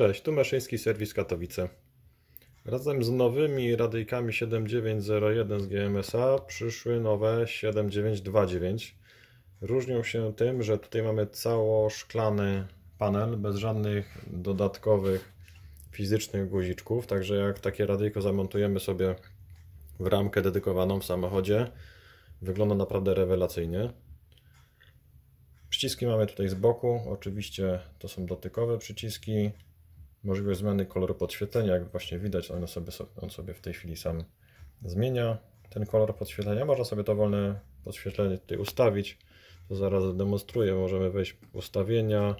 Cześć, tu Maszyński Serwis Katowice. Razem z nowymi radykami 7901 z GMSA przyszły nowe 7929. Różnią się tym, że tutaj mamy cało szklany panel bez żadnych dodatkowych fizycznych guziczków, także jak takie radyjko zamontujemy sobie w ramkę dedykowaną w samochodzie, wygląda naprawdę rewelacyjnie. Przyciski mamy tutaj z boku, oczywiście to są dotykowe przyciski, możliwość zmiany koloru podświetlenia, jak właśnie widać, on sobie, on sobie w tej chwili sam zmienia ten kolor podświetlenia. Można sobie dowolne podświetlenie tutaj ustawić, to zaraz demonstruję. Możemy wejść w ustawienia.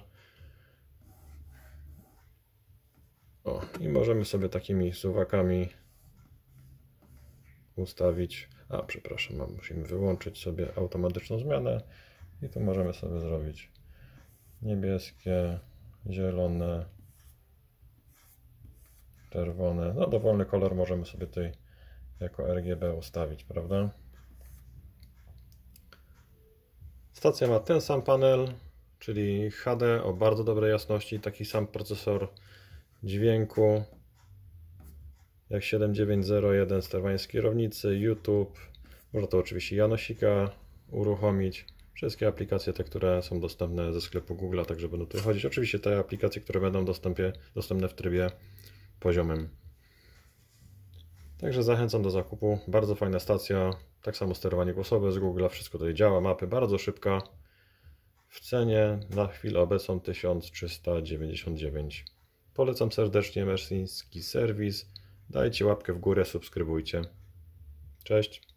O, i możemy sobie takimi suwakami ustawić. A, przepraszam, musimy wyłączyć sobie automatyczną zmianę. I tu możemy sobie zrobić niebieskie, zielone, czerwone. No dowolny kolor możemy sobie tutaj jako RGB ustawić, prawda? Stacja ma ten sam panel, czyli HD o bardzo dobrej jasności, taki sam procesor dźwięku jak 7901 sterowanie z kierownicy, YouTube, można to oczywiście Janosika uruchomić, wszystkie aplikacje te, które są dostępne ze sklepu Google, także będą tutaj chodzić. Oczywiście te aplikacje, które będą dostępie, dostępne w trybie poziomym. Także zachęcam do zakupu. Bardzo fajna stacja. Tak samo sterowanie głosowe z Google, wszystko tutaj działa. Mapy bardzo szybka. W cenie na chwilę obecną 1399. Polecam serdecznie Mersiński serwis. Dajcie łapkę w górę, subskrybujcie. Cześć.